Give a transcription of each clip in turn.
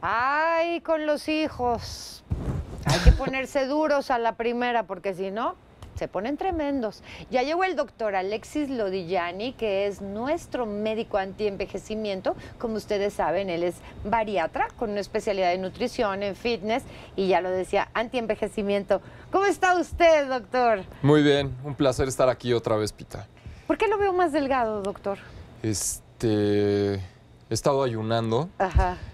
Ay, con los hijos. Hay que ponerse duros a la primera porque si no, se ponen tremendos. Ya llegó el doctor Alexis Lodillani, que es nuestro médico antienvejecimiento. Como ustedes saben, él es bariatra con una especialidad en nutrición, en fitness y ya lo decía, antienvejecimiento. ¿Cómo está usted, doctor? Muy bien, un placer estar aquí otra vez, Pita. ¿Por qué lo veo más delgado, doctor? Este... He estado ayunando,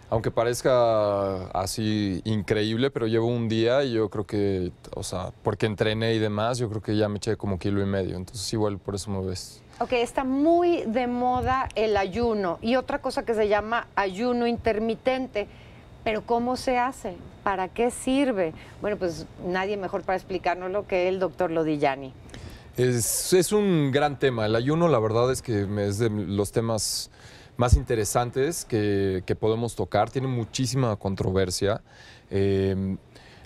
aunque parezca así increíble, pero llevo un día y yo creo que, o sea, porque entrené y demás, yo creo que ya me eché como kilo y medio, entonces igual por eso me ves. Ok, está muy de moda el ayuno y otra cosa que se llama ayuno intermitente, pero ¿cómo se hace? ¿Para qué sirve? Bueno, pues nadie mejor para explicárnoslo que el doctor Lodillani. Es, es un gran tema, el ayuno la verdad es que es de los temas más interesantes que, podemos tocar. tienen muchísima controversia. Em,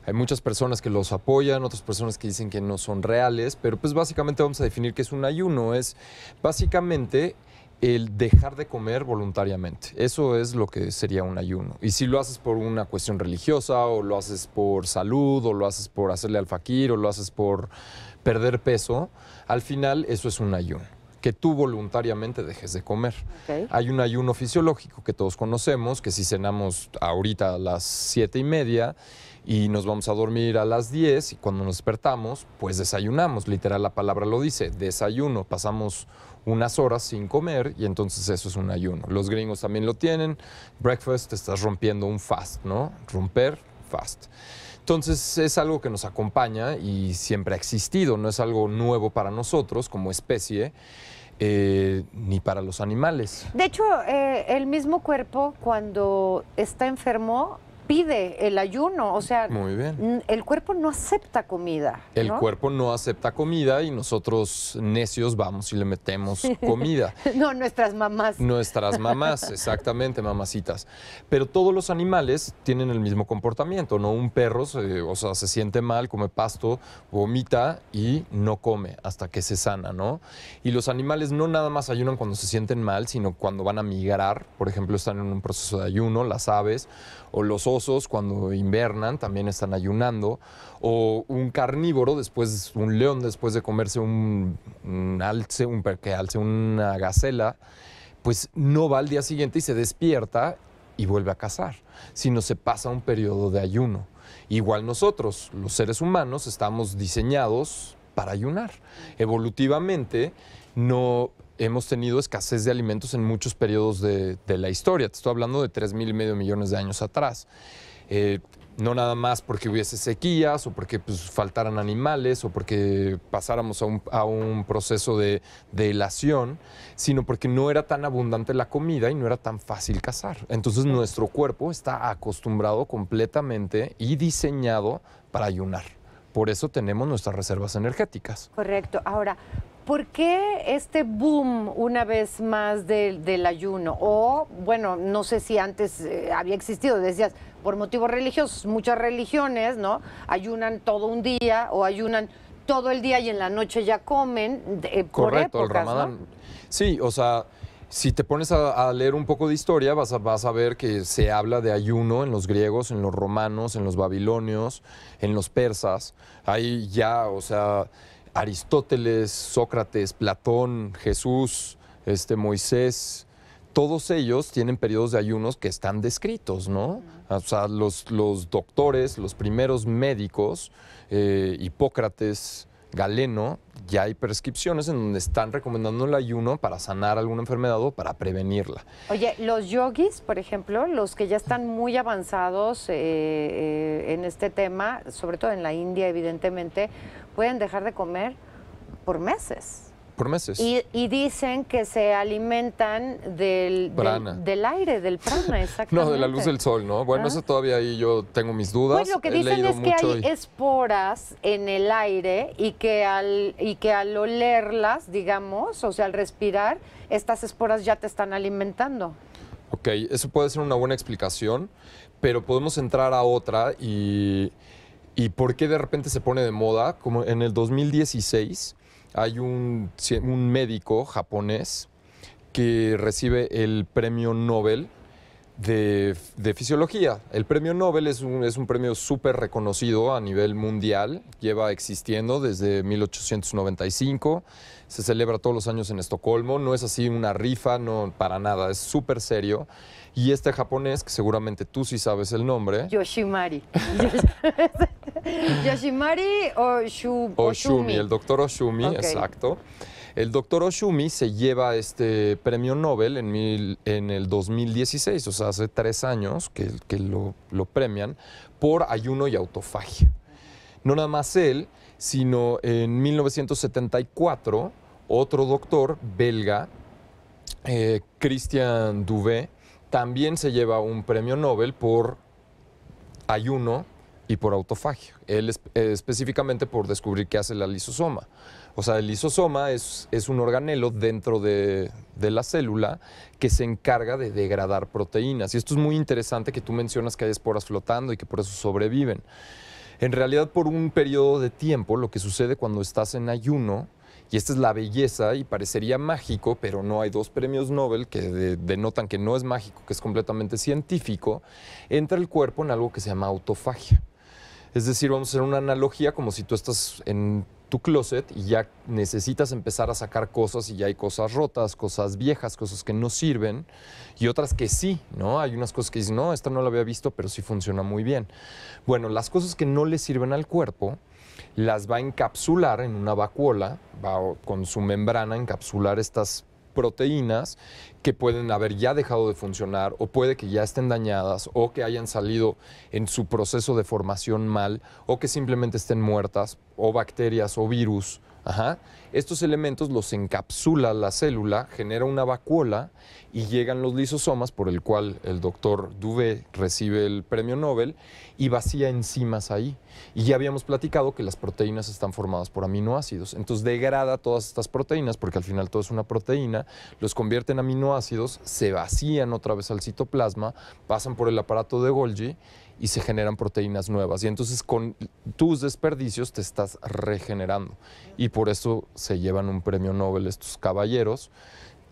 hay muchas personas que los apoyan, otras personas que dicen que no son reales, pero pues básicamente vamos a definir qué es un ayuno. Es básicamente el dejar de comer voluntariamente. Eso es lo que sería un ayuno. Y si lo haces por una cuestión religiosa, o lo haces por salud, o lo haces por hacerle al faquir, o lo haces por perder peso, al final eso es un ayuno que tú voluntariamente dejes de comer. Hay un ayuno fisiológico que todos conocemos, que si cenamos ahorita a las siete y media y nos vamos a dormir a las 10 y cuando nos despertamos, pues desayunamos, literal la palabra lo dice, desayuno, pasamos unas horas sin comer y entonces eso es un ayuno. Los gringos también lo tienen, breakfast, estás rompiendo un fast, ¿no? Romper fast. Entonces es algo que nos acompaña y siempre ha existido, no es algo nuevo para nosotros como especie. Eh, ni para los animales. De hecho, eh, el mismo cuerpo cuando está enfermo pide el ayuno, o sea, el cuerpo no acepta comida. El cuerpo no acepta comida y nosotros necios vamos y le metemos comida. no, nuestras mamás. Nuestras mamás, exactamente, mamacitas. Pero todos los animales tienen el mismo comportamiento, ¿no? Un perro, o sea, se siente mal, come pasto, vomita y no come hasta que se sana, ¿no? Y los animales no nada más ayunan cuando se sienten mal, sino cuando van a migrar, por ejemplo, están en un proceso de ayuno, las aves o los otros cuando invernan también están ayunando, o un carnívoro, después un león después de comerse un, alce, un, que alce una gacela, pues no va al día siguiente y se despierta y vuelve a cazar, sino se pasa un periodo de ayuno. Igual nosotros, los seres humanos, estamos diseñados para ayunar. Evolutivamente, no hemos tenido escasez de alimentos en muchos periodos de, la historia. Te estoy hablando de 3 mil y medio millones de años atrás. Eh, no nada más porque hubiese sequías o porque pues, faltaran animales o porque pasáramos a un, proceso de, de, helación, sino porque no era tan abundante la comida y no era tan fácil cazar. Entonces nuestro cuerpo está acostumbrado completamente y diseñado para ayunar. Por eso tenemos nuestras reservas energéticas. Correcto. Ahora, ¿Por qué este boom una vez más del, ayuno? O, bueno, no sé si antes eh, había existido, decías, por motivos religiosos, muchas religiones, ¿no? Ayunan todo un día o ayunan todo el día y en la noche ya comen. Eh, Correcto, el ramadán. Sí, o sea, si te pones a, a, leer un poco de historia, vas a, vas a ver que se habla de ayuno en los griegos, en los romanos, en los babilonios, en los persas. Ahí ya, o sea Aristóteles, Sócrates, Platón, Jesús, este, Moisés, todos ellos tienen periodos de ayunos que están descritos, ¿no? O sea, los, los doctores, los primeros médicos, eh, Hipócrates, Galeno, ya hay prescripciones en donde están recomendando el ayuno para sanar alguna enfermedad o para prevenirla. Oye, los yogis, por ejemplo, los que ya están muy avanzados eh, eh, en este tema, sobre todo en la India, evidentemente, pueden dejar de comer por meses. Por meses. Y, dicen que se alimentan del, del, aire, del prana, exactamente. no, de la luz del sol, ¿no? Bueno, ah. eso todavía ahí yo tengo mis dudas. Pues lo que dicen es que hay esporas en el aire y que, al, y que al olerlas, digamos, o sea, al respirar, estas esporas ya te están alimentando. Ok, eso puede ser una buena explicación, pero podemos entrar a otra y ¿Y por qué de repente se pone de moda? Como en el 2016 hay un, un médico japonés que recibe el premio Nobel de, fisiología. El premio Nobel es un, es un premio súper reconocido a nivel mundial, lleva existiendo desde 1895, se celebra todos los años en Estocolmo, no es así una rifa, no para nada, es súper serio. Y este japonés, que seguramente tú sí sabes el nombre. Yoshimari. Yoshimari o, shumi. Oshumi. el doctor Oshumi, exacto. El doctor Oshumi se lleva este premio Nobel en, el 2016, o sea, hace tres años que, lo, premian, por ayuno y autofagia. No nada más él, sino en 1974, otro doctor belga, eh, Christian Duvet, también se lleva un premio Nobel por ayuno y por autofagia, él eh, específicamente por descubrir qué hace la lisosoma. O sea, el lisosoma es, es un organelo dentro de, de, la célula que se encarga de degradar proteínas. Y esto es muy interesante que tú mencionas que hay esporas flotando y que por eso sobreviven. En realidad, por un periodo de tiempo, lo que sucede cuando estás en ayuno, y esta es la belleza y parecería mágico, pero no hay dos premios Nobel que denotan que no es mágico, que es completamente científico, entra el cuerpo en algo que se llama autofagia. Es decir, vamos a hacer una analogía como si tú estás en tu closet y ya necesitas empezar a sacar cosas y ya hay cosas rotas, cosas viejas, cosas que no sirven y otras que sí, ¿no? Hay unas cosas que dicen, no, esta no la había visto, pero sí funciona muy bien. Bueno, las cosas que no le sirven al cuerpo las va a encapsular en una vacuola, va con su membrana a encapsular estas proteínas que pueden haber ya dejado de funcionar o puede que ya estén dañadas o que hayan salido en su proceso de formación mal o que simplemente estén muertas o bacterias o virus. Ajá. Estos elementos los encapsula la célula, genera una vacuola y llegan los lisosomas, por el cual el doctor Duve recibe el premio Nobel, y vacía enzimas ahí. Y ya habíamos platicado que las proteínas están formadas por aminoácidos. Entonces degrada todas estas proteínas, porque al final todo es una proteína, los convierte en aminoácidos, se vacían otra vez al citoplasma, pasan por el aparato de Golgi y se generan proteínas nuevas. Y entonces con tus desperdicios te estás regenerando. Y por eso se llevan un premio Nobel estos caballeros,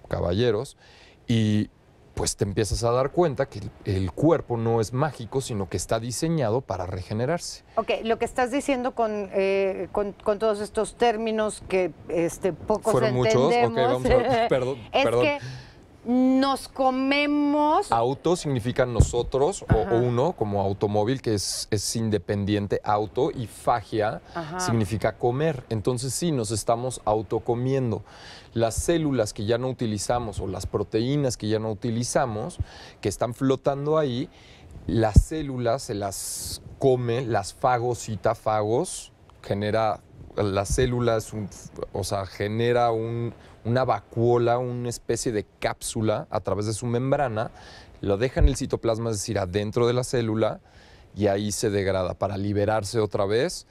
caballeros, y pues te empiezas a dar cuenta que el, cuerpo no es mágico, sino que está diseñado para regenerarse. Ok, lo que estás diciendo con, eh, con, todos estos términos que este, poco Fueron muchos, ok, vamos perdón, es perdón nos comemos. Auto significa nosotros o, uno como automóvil, que es, independiente auto, y fagia significa comer. Entonces sí, nos estamos autocomiendo. Las células que ya no utilizamos o las proteínas que ya no utilizamos, que están flotando ahí, las células se las come, las fagocita, fagos, genera las células, o genera una vacuola, una especie de cápsula a través de su membrana, lo deja en el citoplasma, es decir, adentro de la célula, y ahí se degrada para liberarse otra vez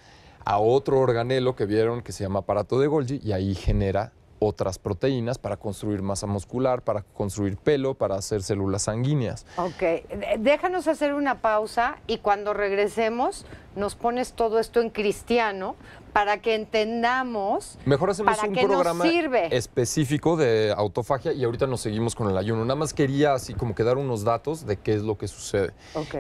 a otro organelo que vieron que se llama aparato de Golgi y ahí genera otras proteínas para construir masa muscular, para construir pelo, para hacer células sanguíneas. Ok, déjanos hacer una pausa y cuando regresemos nos pones todo esto en cristiano para que entendamos Mejor hacemos un programa específico de autofagia y ahorita nos seguimos con el ayuno. Nada más quería así como que dar unos datos de qué es lo que sucede.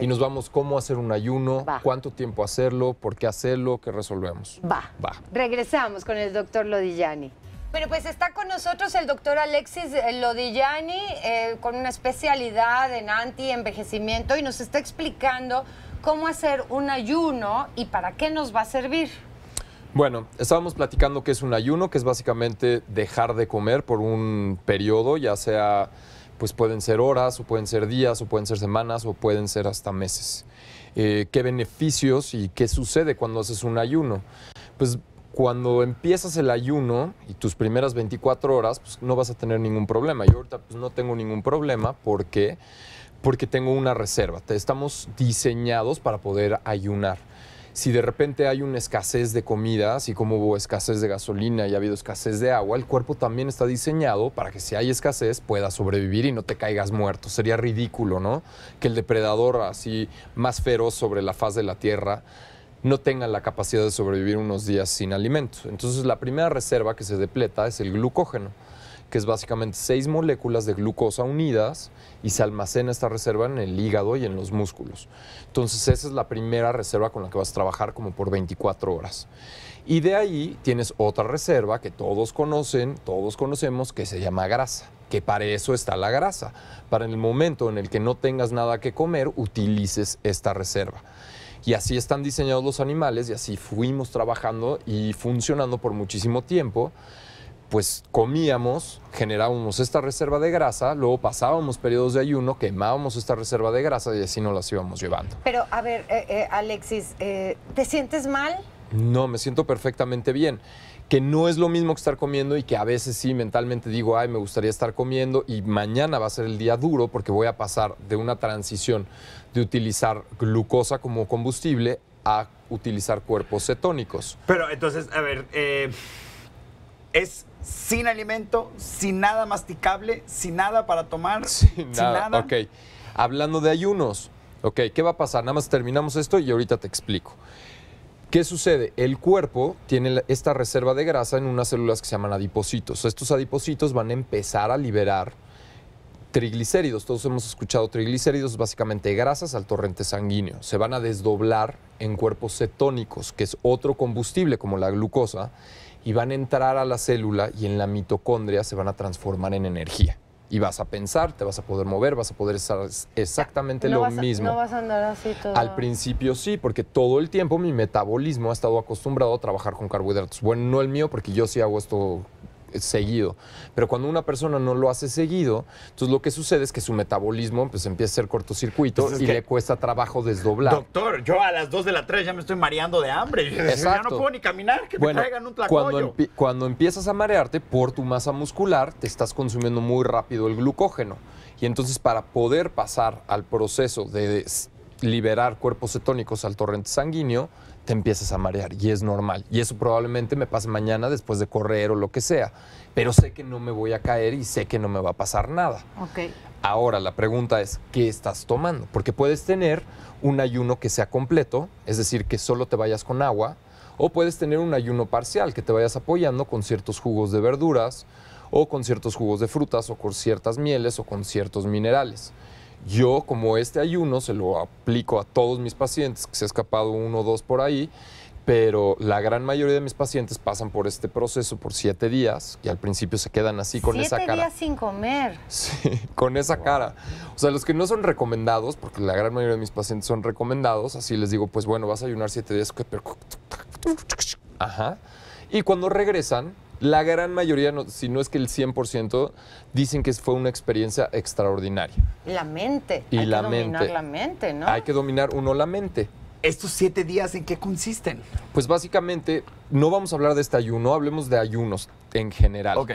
Y nos vamos cómo hacer un ayuno, cuánto tiempo hacerlo, por qué hacerlo, qué resolvemos. Va. Va. Regresamos con el doctor Lodillani. Bueno, pues está con nosotros el doctor Alexis eh, Lodillani eh, con una especialidad en anti-envejecimiento y nos está explicando cómo hacer un ayuno y para qué nos va a servir. Bueno, estábamos platicando qué es un ayuno, que es básicamente dejar de comer por un periodo, ya sea, pues pueden ser horas, o pueden ser días, o pueden ser semanas, o pueden ser hasta meses. Eh, ¿Qué beneficios y qué sucede cuando haces un ayuno? Pues cuando empiezas el ayuno y tus primeras 24 horas, pues, no vas a tener ningún problema. Yo ahorita pues, no tengo ningún problema porque, porque tengo una reserva. Estamos diseñados para poder ayunar. Si de repente hay una escasez de comida, así como hubo escasez de gasolina y ha habido escasez de agua, el cuerpo también está diseñado para que si hay escasez pueda sobrevivir y no te caigas muerto. Sería ridículo, ¿no? Que el depredador así más feroz sobre la faz de la Tierra no tengan la capacidad de sobrevivir unos días sin alimentos. Entonces la primera reserva que se depleta es el glucógeno, que es básicamente seis moléculas de glucosa unidas y se almacena esta reserva en el hígado y en los músculos. Entonces esa es la primera reserva con la que vas a trabajar como por 24 horas. Y de ahí tienes otra reserva que todos conocen, todos conocemos, que se llama grasa, que para eso está la grasa, para en el momento en el que no tengas nada que comer, utilices esta reserva. Y así están diseñados los animales y así fuimos trabajando y funcionando por muchísimo tiempo. Pues comíamos, generábamos esta reserva de grasa, luego pasábamos periodos de ayuno, quemábamos esta reserva de grasa y así nos las íbamos llevando. Pero a ver, eh, eh, Alexis, eh, ¿te sientes mal? No, me siento perfectamente bien que no es lo mismo que estar comiendo y que a veces sí mentalmente digo, ay, me gustaría estar comiendo y mañana va a ser el día duro porque voy a pasar de una transición de utilizar glucosa como combustible a utilizar cuerpos cetónicos. Pero entonces, a ver, eh, es sin alimento, sin nada masticable, sin nada para tomar, sin, nada. nada. Ok, hablando de ayunos, ok, ¿qué va a pasar? Nada más terminamos esto y ahorita te explico. ¿Qué sucede? El cuerpo tiene esta reserva de grasa en unas células que se llaman adipocitos. Estos adipocitos van a empezar a liberar triglicéridos. Todos hemos escuchado triglicéridos, básicamente grasas al torrente sanguíneo. Se van a desdoblar en cuerpos cetónicos, que es otro combustible como la glucosa, y van a entrar a la célula y en la mitocondria se van a transformar en energía y vas a pensar, te vas a poder mover, vas a poder estar exactamente lo mismo. No vas a andar así todo. Al principio sí, porque todo el tiempo mi metabolismo ha estado acostumbrado a trabajar con carbohidratos. Bueno, no el mío, porque yo sí hago esto seguido. Pero cuando una persona no lo hace seguido, entonces lo que sucede es que su metabolismo pues, empieza a ser cortocircuito y le cuesta trabajo desdoblar. Doctor, yo a las 2 de la 3 ya me estoy mareando de hambre. Ya no puedo ni caminar, que me traigan un tlacoyo. cuando empiezas a marearte por tu masa muscular, te estás consumiendo muy rápido el glucógeno. Y entonces para poder pasar al proceso de liberar cuerpos cetónicos al torrente sanguíneo, te empiezas a marear y es normal. Y eso probablemente me pase mañana después de correr o lo que sea. Pero sé que no me voy a caer y sé que no me va a pasar nada. Ahora la pregunta es, ¿qué estás tomando? Porque puedes tener un ayuno que sea completo, es decir, que solo te vayas con agua, o puedes tener un ayuno parcial, que te vayas apoyando con ciertos jugos de verduras, o con ciertos jugos de frutas, o con ciertas mieles, o con ciertos minerales. Yo, como este ayuno, se lo aplico a todos mis pacientes, que se ha escapado uno o dos por ahí, pero la gran mayoría de mis pacientes pasan por este proceso por siete días y al principio se quedan así con esa cara. Siete días sin comer. Sí, con esa cara. O sea, los que no son recomendados, porque la gran mayoría de mis pacientes son recomendados, así les digo, pues bueno, vas a ayunar siete días, Ajá. Y cuando regresan, la gran mayoría, si no es que el 100%, dicen que fue una experiencia extraordinaria. La mente. Y Hay la que dominar la mente, ¿no? Hay que dominar uno la mente. ¿Estos siete días en qué consisten? Pues básicamente, no vamos a hablar de este ayuno, hablemos de ayunos en general. Ok.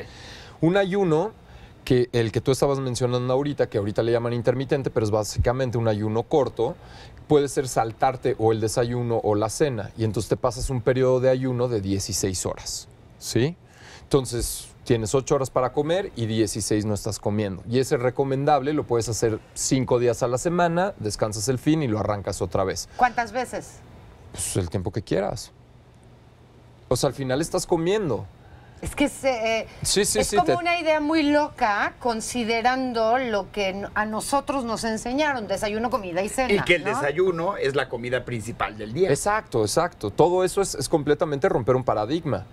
Un ayuno que el que tú estabas mencionando ahorita, que ahorita le llaman intermitente, pero es básicamente un ayuno corto, puede ser saltarte o el desayuno o la cena, y entonces te pasas un periodo de ayuno de 16 horas, ¿sí? Entonces, tienes 8 horas para comer y 16 no estás comiendo. Y ese es recomendable, lo puedes hacer 5 días a la semana, descansas el fin y lo arrancas otra vez. ¿Cuántas veces? Pues el tiempo que quieras. O sea, al final estás comiendo. Es que se, eh, sí, sí, es como una idea muy loca considerando lo que a nosotros nos enseñaron, desayuno, comida y cena. Y que el desayuno es la comida principal del día. Exacto, exacto. Todo eso es completamente romper un paradigma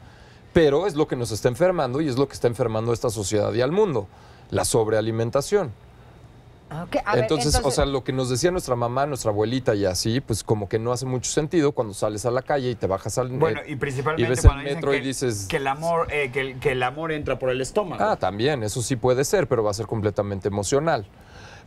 pero es lo que nos está enfermando y es lo que está enfermando a esta sociedad y al mundo, la sobrealimentación. Ah, entonces, o sea, lo que nos decía nuestra mamá, nuestra abuelita y así, pues como que no hace mucho sentido cuando sales a la calle y te bajas al bueno, y, principalmente y ves el metro y dices que el amor eh, que, el, que el amor entra por el estómago. Ah, también, eso sí puede ser, pero va a ser completamente emocional.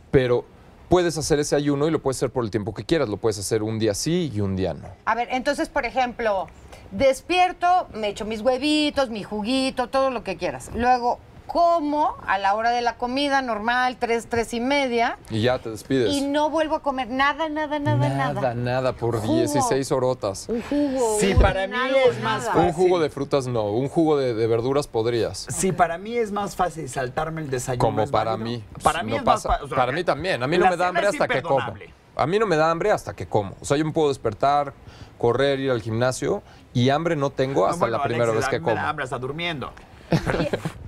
Pero puedes hacer ese ayuno y lo puedes hacer por el tiempo que quieras. Lo puedes hacer un día sí y un día no. A ver, entonces, por ejemplo, despierto, me echo mis huevitos, mi juguito, todo lo que quieras. Luego como a la hora de la comida normal, tres, tres y media. Y ya te despides. Y no vuelvo a comer nada, nada, nada, nada. Nada, nada, por 16 horotas. Un jugo. Si para mí es más fácil. Un jugo de frutas no, un jugo de, verduras podrías. Si sí, para mí es más fácil saltarme el desayuno. Como para mí. Para mí no pasa, Para mí también, a mí no me da hambre hasta que como. A mí no me da hambre hasta que como. O sea, yo me puedo despertar, correr, ir al gimnasio y hambre no tengo ah, hasta la primera vez que como. hambre hasta durmiendo.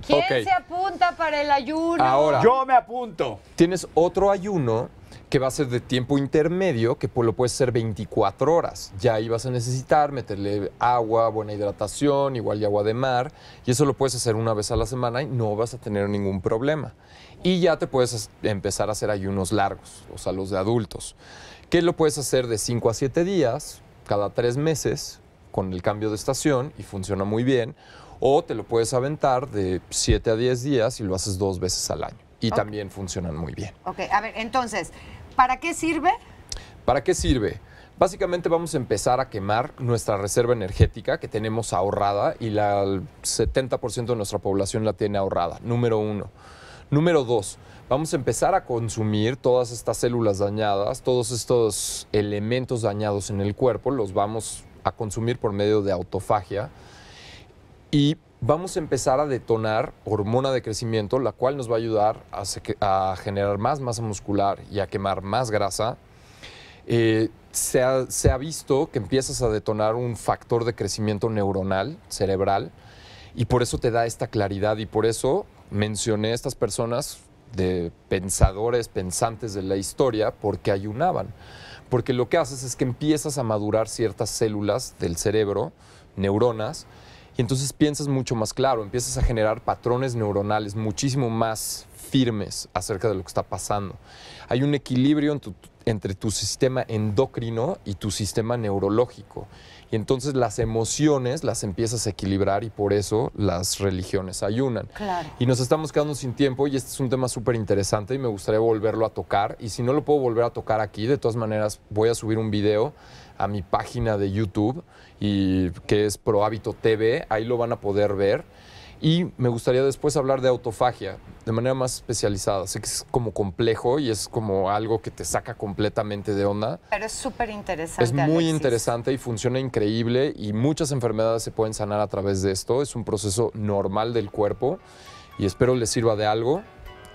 ¿Quién se apunta para el ayuno? Ahora, yo me apunto. Tienes otro ayuno que va a ser de tiempo intermedio, que lo puedes hacer 24 horas. Ya ahí vas a necesitar meterle agua, buena hidratación, igual y agua de mar, y eso lo puedes hacer una vez a la semana y no vas a tener ningún problema. Y ya te puedes empezar a hacer ayunos largos, o sea, los de adultos, que lo puedes hacer de 5 a 7 días, cada 3 meses, con el cambio de estación, y funciona muy bien o te lo puedes aventar de 7 a 10 días y lo haces dos veces al año. Y también funcionan muy bien. Ok, a ver, entonces, ¿para qué sirve? ¿Para qué sirve? Básicamente vamos a empezar a quemar nuestra reserva energética que tenemos ahorrada y el 70% de nuestra población la tiene ahorrada, número uno. Número dos, vamos a empezar a consumir todas estas células dañadas, todos estos elementos dañados en el cuerpo, los vamos a consumir por medio de autofagia y vamos a empezar a detonar hormona de crecimiento, la cual nos va a ayudar a, generar más masa muscular y a quemar más grasa. Eh, se, ha, se, ha, visto que empiezas a detonar un factor de crecimiento neuronal, cerebral, y por eso te da esta claridad y por eso mencioné a estas personas de pensadores, pensantes de la historia, porque ayunaban. Porque lo que haces es que empiezas a madurar ciertas células del cerebro, neuronas, y entonces piensas mucho más claro, empiezas a generar patrones neuronales muchísimo más firmes acerca de lo que está pasando. Hay un equilibrio entre tu sistema endocrino y tu sistema neurológico. Y entonces las emociones las empiezas a equilibrar y por eso las religiones ayunan. Y nos estamos quedando sin tiempo y este es un tema súper interesante y me gustaría volverlo a tocar. Y si no lo puedo volver a tocar aquí, de todas maneras voy a subir un video a mi página de YouTube, y que es ProHábito TV, ahí lo van a poder ver. Y me gustaría después hablar de autofagia de manera más especializada. Sé que es como complejo y es como algo que te saca completamente de onda. Pero es súper interesante. Es muy interesante y funciona increíble y muchas enfermedades se pueden sanar a través de esto. Es un proceso normal del cuerpo y espero les sirva de algo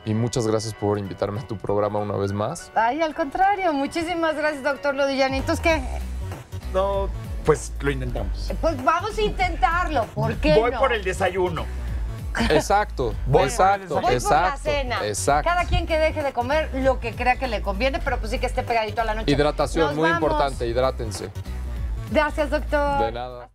y muchas gracias por invitarme a tu programa una vez más. Ay, al contrario, muchísimas gracias, doctor Lodillani. que. No, pues lo intentamos. Pues vamos a intentarlo, ¿por qué Voy por el desayuno. Exacto, voy, exacto, por la cena. exacto. Cada quien que deje de comer lo que crea que le conviene, pero pues sí que esté pegadito a la noche. Hidratación, muy importante, hidrátense. Gracias, doctor. De nada.